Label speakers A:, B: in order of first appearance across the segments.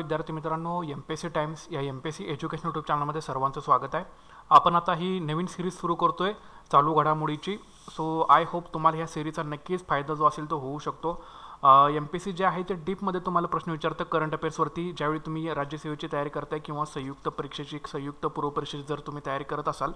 A: विद्यार्थी मित्रांनो M P S C times या M P S C education YouTube चॅनलमध्ये सर्वांचं स्वागत आहे आपण आता ही नवीन सिरीज सुरू करतोय चालू घडामोडीची सो आय होप तुम्हाला ह्या सिरीजचा नक्कीच फायदा जो असेल तो होऊ शकतो एम पी सी जे आहे ते डीपमध्ये तुम्हाला प्रश्न विचारतं करंट अफेअर्सवरती ज्यावेळी तुम्ही राज्यसेवेची तयारी करताय किंवा संयुक्त परीक्षेची संयुक्त पूर्व परीक्षेची जर तुम्ही तयारी करत असाल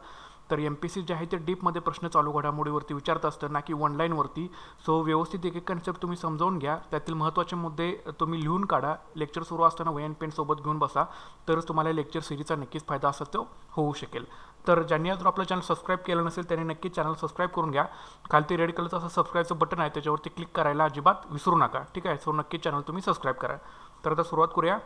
A: तर एम पी सी जे आहे ते डीपमध्ये प्रश्न चालू घडामोडीवरती विचारत असतं ना की ऑनलाईनवरती सो व्यवस्थित एक एक कन्सेप्ट तुम्ही समजावून घ्या त्यातील महत्त्वाचे मुद्दे तुम्ही लिहून काढा लेक्चर सुरू असताना वय पेन सोबत घेऊन बसा तरच तुम्हाला लेक्चर सिरीजचा नक्कीच फायदा असतो तो होऊ शकेल तर ज्यांनी जर आपलं चॅनल सबस्क्राईब केलं नसेल त्यांनी नक्की चॅनल सबस्क्राईब करून घ्या खालती रेड कलरचं असं सबस्क्राईबचं बटन आहे त्याच्यावरती क्लिक करायला अजिबात विसरू नका ठीक आहे सो नक्की चॅनल तुम्ही सबस्क्राईब करा तर आता सुरुवात करूया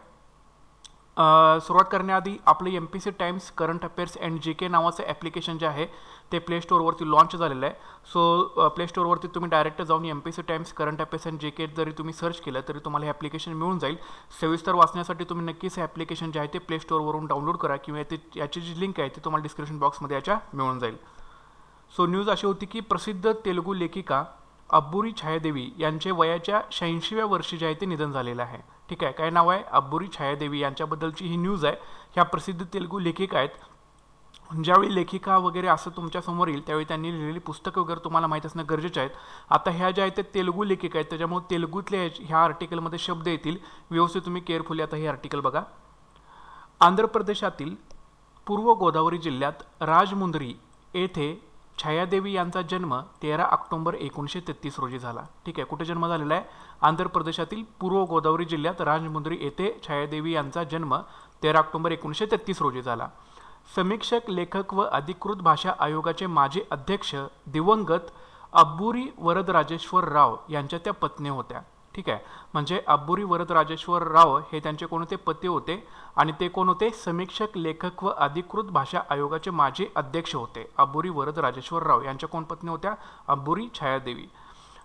A: सुरुवात करण्याआधी आपलं M P C times current affairs and J K नावाचं ॲप्लिकेशन जे आहे ते प्ले स्टोअरवरती लॉन्च झालेलं आहे सो प्ले स्टोअरवरती तुम्ही डायरेक्ट जाऊन M P C times current affairs and J K जरी तुम्ही सर्च केलं तरी तुम्हाला हे ॲप्लिकेशन मिळून जाईल सविस्तर वाचण्यासाठी तुम्ही नक्कीच हे ॲप्लिकेशन जे आहे ते प्ले स्टोअरवरून डाउनलोड करा किंवा ते याची जी लिंक आहे ती तुम्हाला डिस्क्रिप्शन बॉक्समध्ये याच्या मिळून जाईल सो न्यूज अशी होती की प्रसिद्ध तेलुगू लेखिका अब्बुरी छायादेवी यांचे वयाच्या शहाऐंशीव्या वर्षी जे आहे ते निधन झालेलं आहे ठीक आहे काय नाव आहे अब्बुरी छायादेवी यांच्याबद्दलची ही न्यूज आहे ह्या प्रसिद्ध तेलुगू लेखिका आहेत ज्यावेळी लेखिका वगैरे असं तुमच्यासमोर येईल त्यावेळी त्यांनी लिहिलेली पुस्तकं वगैरे तुम्हाला माहीत असणं गरजेचं आहेत आता ह्या ज्या आहेत ते तेलुगू लेखिका आहेत त्याच्यामुळे तेलुगूतल्या ह्या आर्टिकलमध्ये शब्द येतील व्यवस्थित तुम्ही केअरफुली आता हे आर्टिकल बघा आंध्र प्रदेशातील पूर्व गोदावरी जिल्ह्यात राजमुंद्री येथे छायादेवी यांचा जन्म तेरा ऑक्टोंबर एकोणीसशे तेहतीस रोजी झाला ठीक आहे कुठे जन्म झालेला आहे आंध्र प्रदेशातील पूर्व गोदावरी जिल्ह्यात राजमुंद्री येथे छायादेवी यांचा जन्म तेरा ऑक्टोंबर एकोणीसशे तेहतीस रोजी झाला समीक्षक लेखक व अधिकृत भाषा आयोगाचे माजी अध्यक्ष दिवंगत अब्बुरी वरदराजेश्वर राव यांच्या त्या पत्नी होत्या ठीक आहे म्हणजे अब्बुरी वरदराजेश्वर राव हे त्यांचे कोणते पती होते आणि ते कोण होते समीक्षक लेखक व अधिकृत भाषा आयोगाचे माजी अध्यक्ष होते अब्बुरी वरदराजेश्वर राव यांच्या कोण पत्नी होत्या अब्बुरी छायादेवी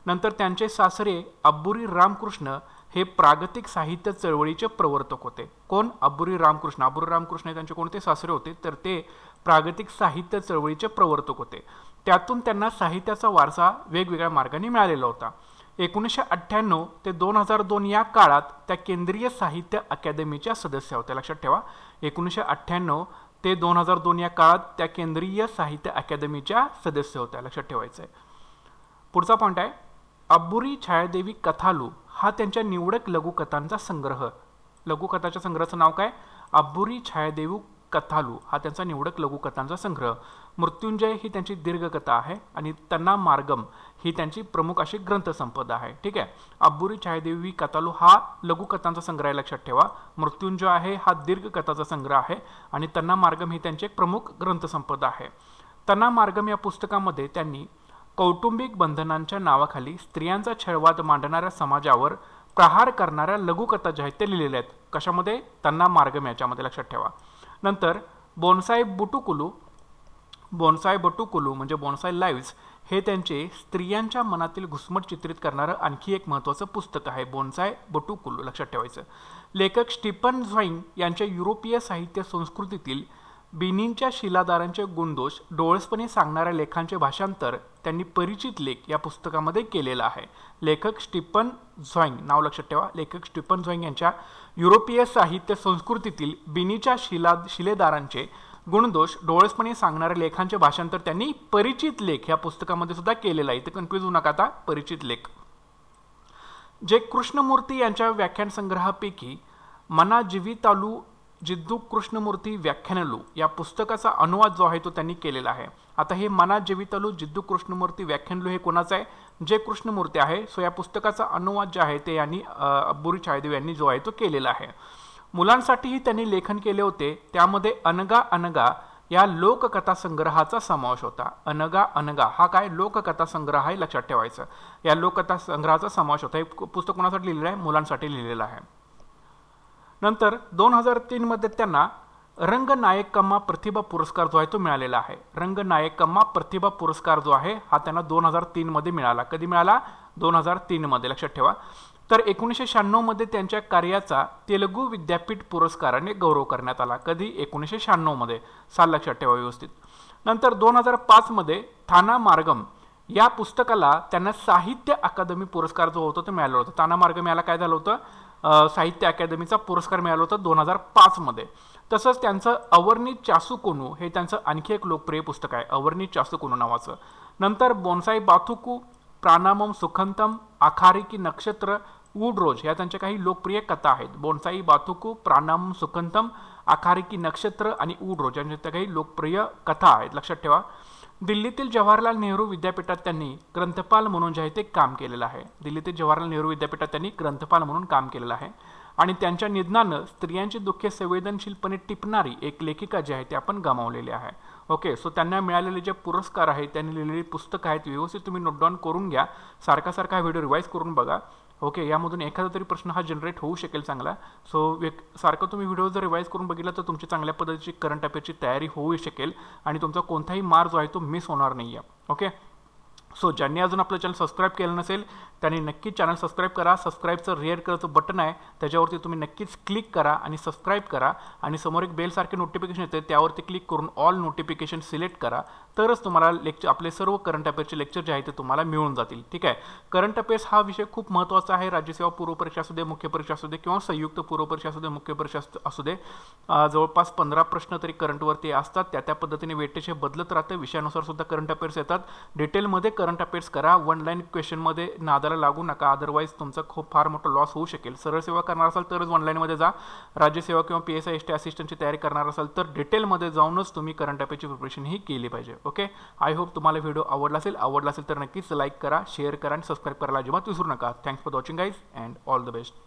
A: नंतर त्यांचे सासरे अब्बुरी रामकृष्ण हे प्रागतिक साहित्य चळवळीचे प्रवर्तक होते कोण अब्बुरी रामकृष्ण अब्बुरी रामकृष्ण हे त्यांचे कोणते सासरे होते तर ते प्रागतिक साहित्य चळवळीचे प्रवर्तक होते त्यातून त्यांना साहित्याचा वारसा वेगवेगळ्या मार्गाने मिळालेला होता एकोणीसशे अठ्ठ्याण्णव ते दोन हजार दोन या काळात त्या केंद्रीय साहित्य अकादमीच्या सदस्या होत्या लक्षात ठेवा एकोणीसशे अठ्ठ्याण्णव ते दोन हजार दोन या काळात त्या केंद्रीय साहित्य अकादमीच्या सदस्य होत्या लक्षात ठेवायचं आहे पुढचा पॉईंट आहे अब्बुरी छायादेवी कथालू हा त्यांच्या निवडक लघुकथांचा संग्रह लघुकथाच्या संग्रहाचं नाव काय अब्बुरी छायादेवी कथालू हा त्यांचा निवडक लघुकथांचा संग्रह मृत्युंजय ही त्यांची दीर्घकथा आहे आणि तन्ना मार्गम ही त्यांची प्रमुख अशी ग्रंथसंपदा आहे ठीक आहे अब्बुरी छायदेवी कथालू हा लघुकथांचा संग्रह लक्षात ठेवा मृत्युंजय आहे हा दीर्घकथाचा संग्रह आहे आणि तन्ना मार्गम ही त्यांची एक प्रमुख ग्रंथसंपदा आहे तन्ना मार्गम या पुस्तकामध्ये त्यांनी कौटुंबिक बंधनांच्या नावाखाली स्त्रियांचा छळवाद मांडणाऱ्या समाजावर प्रहार करणाऱ्या लघुकथा ज्या आहेत ते लिहिलेल्या आहेत कशामध्ये त्यांना मार्गम याच्यामध्ये लक्षात ठेवा नंतर बोनसाय बुटुकुलू बोनसाय बटुकुलू म्हणजे बोनसाय लाईव्ज हे त्यांचे स्त्रियांच्या मनातील घुसमट चित्रित करणारं आणखी एक महत्त्वाचं पुस्तक आहे बोनसाय बटुकुलू लक्षात ठेवायचं लेखक स्टीफन झ्वाईंग यांच्या युरोपीय साहित्य संस्कृतीतील बिनींच्या शिलादारांचे गुणदोष डोळसपणे सांगणाऱ्या लेखांचे भाषांतर त्यांनी परिचित लेख या पुस्तकामध्ये केलेला आहे लेखक स्टीपन झॉईंग नाव लक्षात ठेवा लेखक स्टीपन झॉईंग यांच्या युरोपीय साहित्य संस्कृतीतील बिनीच्या शिला शिलेदारांचे गुणदोष डोळसपणे सांगणाऱ्या लेखांचे भाषांतर त्यांनी परिचित लेख या पुस्तकामध्ये सुद्धा केलेला आहे ते कन्फ्यूज होऊ नका आता परिचित लेख जे कृष्णमूर्ती यांच्या व्याख्यान संग्रहापैकी मना जीवितालू जिद्दू कृष्णमूर्ती व्याख्यानलू या पुस्तकाचा अनुवाद जो आहे तो त्यांनी केलेला आहे आता हे मना जीवितलू जिद्दू कृष्णमूर्ती व्याख्यानलू हे कोणाचं आहे जे कृष्णमूर्ती आहे सो या पुस्तकाचा अनुवाद जे आहे ते यांनी अब्बुरी छायदेव यांनी जो आहे तो केलेला आहे मुलांसाठीही त्यांनी लेखन केले होते त्यामध्ये अनगा अनगा या लोककथा संग्रहाचा समावेश होता अनगा अनगा हा काय लोककथा संग्रह आहे लक्षात ठेवायचं या लोककथा संग्रहाचा समावेश होता हे पुस्तक कोणासाठी लिहिलेलं आहे मुलांसाठी लिहिलेलं आहे नंतर दोन हजार तीनमध्ये त्यांना रंगनायकम्मा प्रतिभा पुरस्कार जो आहे तो मिळालेला आहे रंगनायकम्मा प्रतिभा पुरस्कार जो आहे हा त्यांना दोन हजार तीनमध्ये मिळाला कधी मिळाला दोन हजार तीनमध्ये लक्षात ठेवा तर एकोणीसशे शहाण्णवमध्ये त्यांच्या कार्याचा तेलुगू विद्यापीठ पुरस्काराने गौरव करण्यात आला कधी एकोणीसशे शहाण्णवमध्ये साल लक्षात ठेवा व्यवस्थित नंतर दोन हजार पाचमध्ये थाना मार्गम या पुस्तकाला त्यांना साहित्य अकादमी पुरस्कार जो होता तो मिळाला होता थाना मार्गम याला काय झालं होतं साहित्य अकादमीचा पुरस्कार मिळाला होता दोन हजार पाचमध्ये तसंच त्यांचं अवर्णी चासुकोनू हे त्यांचं आणखी एक लोकप्रिय पुस्तक आहे अवर्णी चासुकोनू नावाचं नंतर बोनसाई बाथुकू प्राणामम सुखंतम आखारी की नक्षत्र वूड रोज या त्यांच्या काही लोकप्रिय कथा आहेत बोनसाई बाथुकू प्राणामम सुखंतम आखारी की नक्षत्र आणि ऊड रोज यांच्या काही लोकप्रिय कथा आहेत लक्षात ठेवा दिल्लीतील जवाहरलाल नेहरू विद्यापीठात त्यांनी ग्रंथपाल म्हणून जे आहे ते काम केलेलं आहे दिल्लीतील जवाहरलाल नेहरू विद्यापीठात त्यांनी ग्रंथपाल म्हणून काम केलेलं आहे आणि त्यांच्या निधनानं स्त्रियांची दुःखे संवेदनशीलपणे टिपणारी एक लेखिका जी आहे ती आपण गमावलेली आहे ओके सो त्यांना मिळालेले जे पुरस्कार आहेत त्यांनी लिहिलेली पुस्तकं आहेत व्यवस्थित तुम्ही नोट डाऊन करून घ्या सारखा सारखा व्हिडिओ रिवाईज करून बघा ओके यामधून एखादा तरी प्रश्न हा जनरेट होऊ शकेल चांगला सो सारखं तुम्ही व्हिडिओ जर रिवाईज करून बघितला तर तुमची चांगल्या पद्धतीची करंट अफेअरची तयारी होऊ शकेल आणि तुमचा कोणताही मार्ग जो आहे तो मिस होणार नाही आहे ओके सो ज्यांनी अजून आपलं चॅनल सबस्क्राईब केलं नसेल त्यांनी नक्की चॅनल सबस्क्राईब करा सबस्क्राईबचं रिअर करायचं बटन आहे त्याच्यावरती तुम्ही नक्कीच क्लिक करा आणि सबस्क्राईब करा आणि समोर एक बेलसारखे नोटिफिकेशन येते त्यावरती क्लिक करून ऑल नोटिफिकेशन सिलेक्ट करा तरच तुम्हाला लेक्चर आपले सर्व करंट अफेअर्सचे लेक्चर जे आहे ते तुम्हाला मिळून जातील ठीक आहे करंट अफेअर्स हा विषय खूप महत्त्वाचा आहे राज्यसेवा पूर्वपरीक्षा असू दे मुख्य परीक्षा असू दे किंवा संयुक्त पूर्वपरीक्षा असू दे मुख्य परीक्षा असू दे जवळपास पंधरा प्रश्न तरी करंटवरती असतात त्या त्या पद्धतीने वेटेज हे बदलत राहतं विषयानुसार सुद्धा करंट अफेअर्स येतात डिटेलमध्ये करंट अफेअर्स करा वन लाईन क्वेश्चनमध्ये नादा लागू नका अदरवाईज तुमचं खूप फार मोठं लॉस होऊ शकेल सरळ सेवा करणार असाल तरच ऑनलाईनमध्ये जा राज्यसेवा किंवा P S I S T असिस्टंटची तयारी करणार असाल तर डिटेलमध्ये जाऊनच तुम्ही करंट अफेअरची प्रिपरेशन ही केली पाहिजे ओके आय होप तुम्हाला व्हिडिओ आवडला असेल आवडला असेल तर नक्कीच लाईक करा शेअर करा आणि सबस्क्राईब करायला अजिबात विसरू नका thanks for watching guys and all the best